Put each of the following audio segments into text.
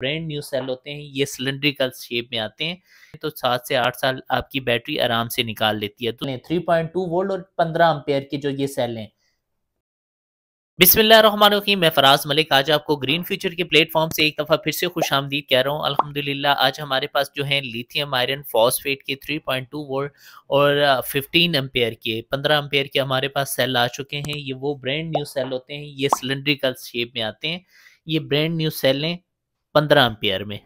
brand new cell होते हैं ये सिलेंड्रिकल शेप में आते हैं तो सात से आठ साल आपकी बैटरी आराम से निकाल लेती है तो थ्री पॉइंट टू वोल्ट और पंद्रह अम्पेयर के जो ये सेल हैं बिस्मिल्लाम मैं फराज मलिक आज आपको ग्रीन फ्यूचर के प्लेटफॉर्म से एक दफ़ा फिर से खुश आमदीद कह रहा हूँ अल्हम्दुलिल्लाह आज हमारे पास जो है लिथियम आयरन फॉस्फेट के 3.2 वोल्ट और 15 एम्पेयर के 15 एम्पेयर के हमारे पास सेल आ चुके हैं ये वो ब्रांड न्यू सेल होते हैं ये सिलेंड्रिकल शेप में आते हैं ये ब्रांड न्यू सेल हैं पंद्रह एम्पियर में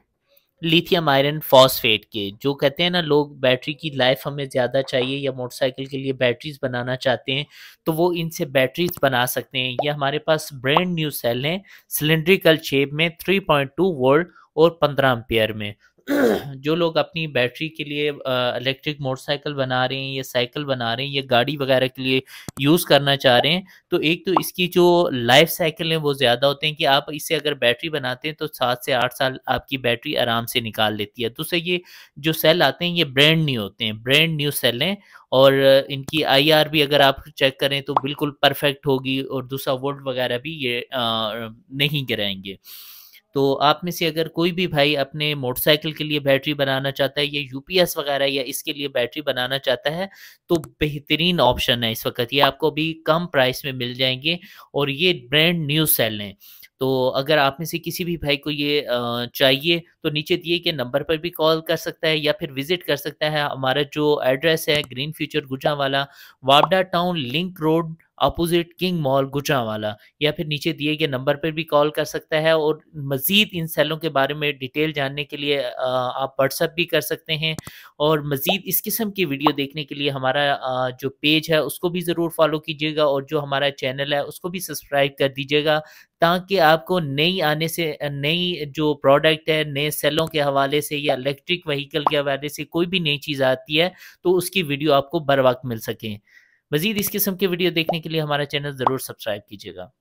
लिथियम आयरन फॉस्फेट के जो कहते हैं ना लोग बैटरी की लाइफ हमें ज़्यादा चाहिए या मोटरसाइकिल के लिए बैटरीज बनाना चाहते हैं तो वो इनसे बैटरीज बना सकते हैं ये हमारे पास ब्रांड न्यू सेल हैं सिलेंड्रिकल शेप में 3.2 वोल्ट और 15 एम्पियर में जो लोग अपनी बैटरी के लिए इलेक्ट्रिक मोटरसाइकिल बना रहे हैं या साइकिल बना रहे हैं या गाड़ी वगैरह के लिए यूज़ करना चाह रहे हैं तो एक तो इसकी जो लाइफ साइकिल है वो ज़्यादा होते हैं कि आप इसे अगर बैटरी बनाते हैं तो सात से आठ साल आपकी बैटरी आराम से निकाल लेती है दूसरे तो ये जो सेल आते हैं ये ब्रांड न्यू होते हैं ब्रांड न्यू सेल हैं और इनकी आर भी अगर आप चेक करें तो बिल्कुल परफेक्ट होगी और दूसरा वोल्ट वगैरह भी ये नहीं गिराएंगे तो आप में से अगर कोई भी भाई अपने मोटरसाइकिल के लिए बैटरी बनाना चाहता है या यूपीएस वगैरह या इसके लिए बैटरी बनाना चाहता है तो बेहतरीन ऑप्शन है इस वक्त ये आपको भी कम प्राइस में मिल जाएंगे और ये ब्रांड न्यू सेल हैं तो अगर आप में से किसी भी भाई को ये चाहिए तो नीचे दिए गए नंबर पर भी कॉल कर सकता है या फिर विजिट कर सकता है हमारा जो एड्रेस है ग्रीन फ्यूचर गुजरा वाला वापडा town link road opposite king mall Gujranwala या फिर नीचे दिए गए नंबर पर भी कॉल कर सकता है और मज़ीद इन सेलों के बारे में डिटेल जानने के लिए आप व्हाट्सअप भी कर सकते हैं और मज़ीद इस किस्म की वीडियो देखने के लिए हमारा जो पेज है उसको भी ज़रूर फॉलो कीजिएगा और जो हमारा चैनल है उसको भी सब्सक्राइब कर दीजिएगा ताकि आपको नई आने से नई जो प्रोडक्ट है नए सेलों के हवाले से या इलेक्ट्रिक व्हीकल के हवाले से कोई भी नई चीज़ आती है तो उसकी वीडियो आपको बर वक्त मिल सकें मजीद इस किस्म के वीडियो देखने के लिए हमारा चैनल ज़रूर सब्सक्राइब कीजिएगा